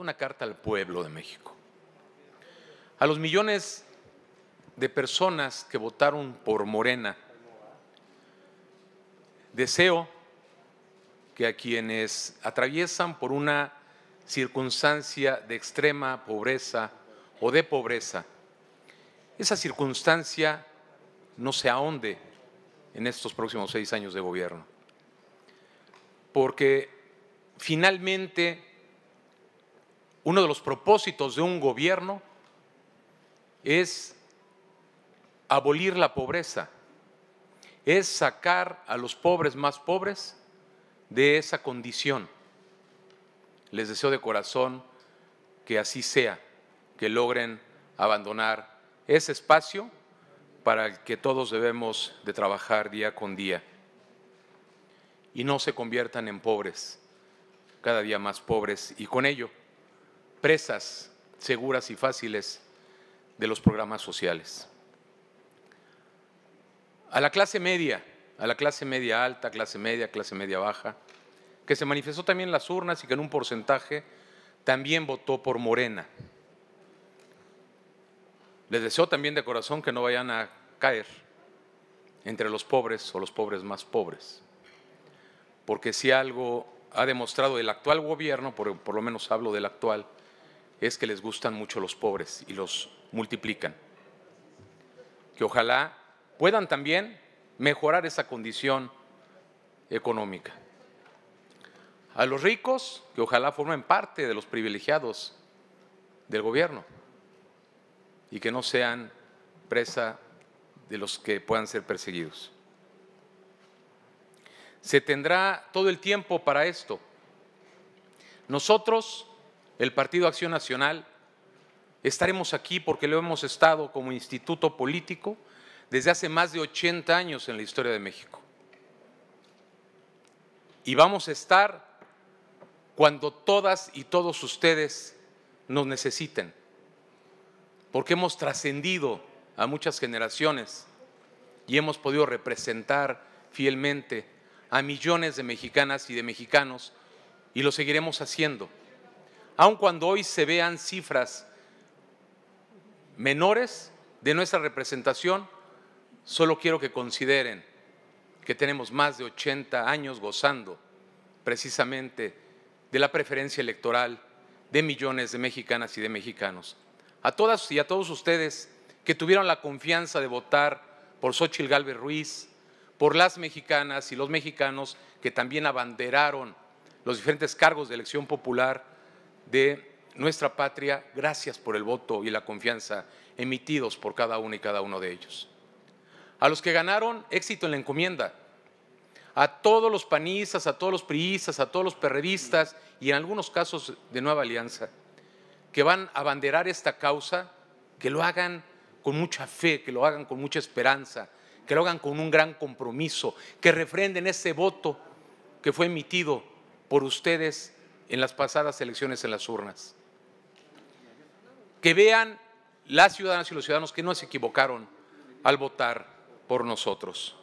una carta al pueblo de México. A los millones de personas que votaron por Morena, deseo que a quienes atraviesan por una circunstancia de extrema pobreza o de pobreza, esa circunstancia no se ahonde en estos próximos seis años de gobierno, porque finalmente uno de los propósitos de un gobierno es abolir la pobreza, es sacar a los pobres más pobres de esa condición. Les deseo de corazón que así sea, que logren abandonar ese espacio para el que todos debemos de trabajar día con día y no se conviertan en pobres, cada día más pobres y con ello presas seguras y fáciles de los programas sociales. A la clase media, a la clase media alta, clase media, clase media baja, que se manifestó también en las urnas y que en un porcentaje también votó por Morena. Les deseo también de corazón que no vayan a caer entre los pobres o los pobres más pobres, porque si algo ha demostrado el actual gobierno, por, por lo menos hablo del actual, es que les gustan mucho los pobres y los multiplican. Que ojalá puedan también mejorar esa condición económica. A los ricos, que ojalá formen parte de los privilegiados del gobierno y que no sean presa de los que puedan ser perseguidos. Se tendrá todo el tiempo para esto. Nosotros el Partido Acción Nacional, estaremos aquí porque lo hemos estado como instituto político desde hace más de 80 años en la historia de México. Y vamos a estar cuando todas y todos ustedes nos necesiten, porque hemos trascendido a muchas generaciones y hemos podido representar fielmente a millones de mexicanas y de mexicanos y lo seguiremos haciendo aun cuando hoy se vean cifras menores de nuestra representación, solo quiero que consideren que tenemos más de 80 años gozando precisamente de la preferencia electoral de millones de mexicanas y de mexicanos. A todas y a todos ustedes que tuvieron la confianza de votar por Xochitl Galvez Ruiz, por las mexicanas y los mexicanos que también abanderaron los diferentes cargos de elección popular, de nuestra patria, gracias por el voto y la confianza emitidos por cada uno y cada uno de ellos. A los que ganaron, éxito en la encomienda. A todos los panistas, a todos los priistas, a todos los perrevistas y en algunos casos de Nueva Alianza, que van a abanderar esta causa, que lo hagan con mucha fe, que lo hagan con mucha esperanza, que lo hagan con un gran compromiso, que refrenden ese voto que fue emitido por ustedes en las pasadas elecciones en las urnas. Que vean las ciudadanas y los ciudadanos que no se equivocaron al votar por nosotros.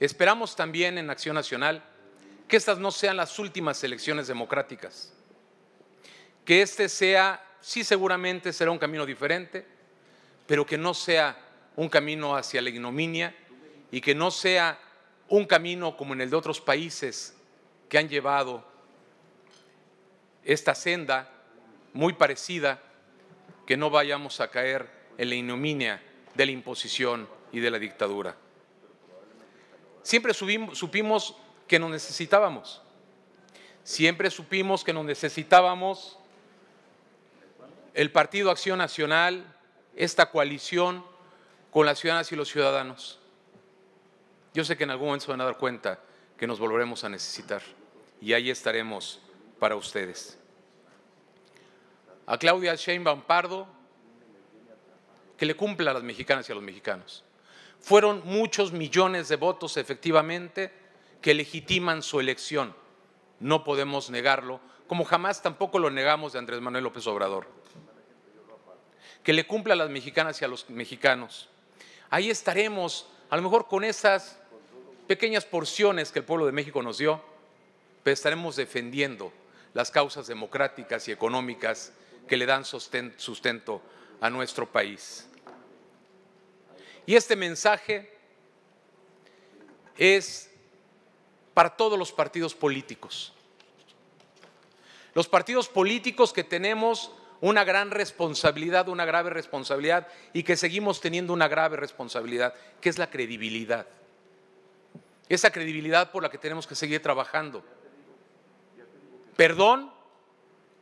Esperamos también en Acción Nacional que estas no sean las últimas elecciones democráticas, que este sea, sí seguramente será un camino diferente, pero que no sea un camino hacia la ignominia y que no sea un camino como en el de otros países que han llevado esta senda muy parecida, que no vayamos a caer en la ignominia de la imposición y de la dictadura. Siempre supimos que nos necesitábamos. Siempre supimos que nos necesitábamos el Partido Acción Nacional, esta coalición con las ciudadanas y los ciudadanos. Yo sé que en algún momento se van a dar cuenta que nos volveremos a necesitar y ahí estaremos para ustedes. A Claudia Sheinbaum Pardo, que le cumpla a las mexicanas y a los mexicanos. Fueron muchos millones de votos, efectivamente, que legitiman su elección. No podemos negarlo, como jamás tampoco lo negamos de Andrés Manuel López Obrador. Que le cumpla a las mexicanas y a los mexicanos. Ahí estaremos, a lo mejor con esas pequeñas porciones que el pueblo de México nos dio, pero estaremos defendiendo las causas democráticas y económicas que le dan sustento a nuestro país. Y este mensaje es para todos los partidos políticos. Los partidos políticos que tenemos una gran responsabilidad, una grave responsabilidad y que seguimos teniendo una grave responsabilidad, que es la credibilidad. Esa credibilidad por la que tenemos que seguir trabajando. Perdón,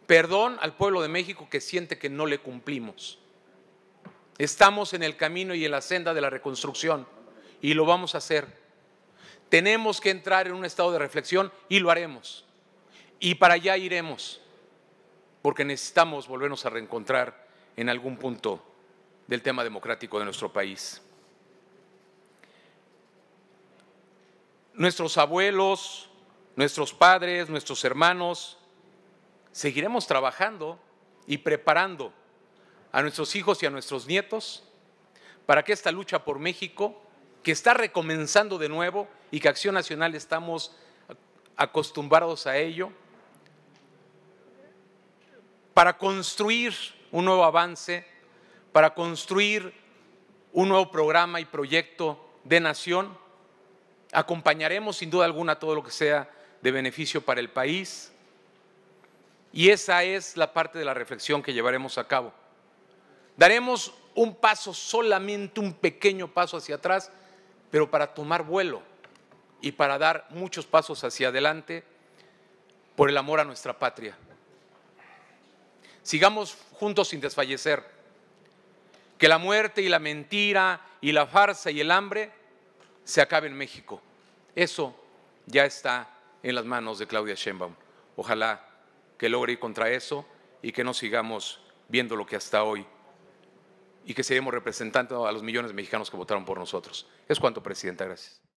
perdón al pueblo de México que siente que no le cumplimos. Estamos en el camino y en la senda de la reconstrucción y lo vamos a hacer. Tenemos que entrar en un estado de reflexión y lo haremos. Y para allá iremos, porque necesitamos volvernos a reencontrar en algún punto del tema democrático de nuestro país. Nuestros abuelos, nuestros padres, nuestros hermanos, seguiremos trabajando y preparando a nuestros hijos y a nuestros nietos para que esta lucha por México, que está recomenzando de nuevo y que Acción Nacional estamos acostumbrados a ello, para construir un nuevo avance, para construir un nuevo programa y proyecto de nación, acompañaremos sin duda alguna todo lo que sea de beneficio para el país. Y esa es la parte de la reflexión que llevaremos a cabo. Daremos un paso, solamente un pequeño paso hacia atrás, pero para tomar vuelo y para dar muchos pasos hacia adelante por el amor a nuestra patria. Sigamos juntos sin desfallecer. Que la muerte y la mentira y la farsa y el hambre se acabe en México. Eso ya está en las manos de Claudia Sheinbaum. Ojalá que logre ir contra eso y que no sigamos viendo lo que hasta hoy y que seguimos representando a los millones de mexicanos que votaron por nosotros. Es cuanto, Presidenta. Gracias.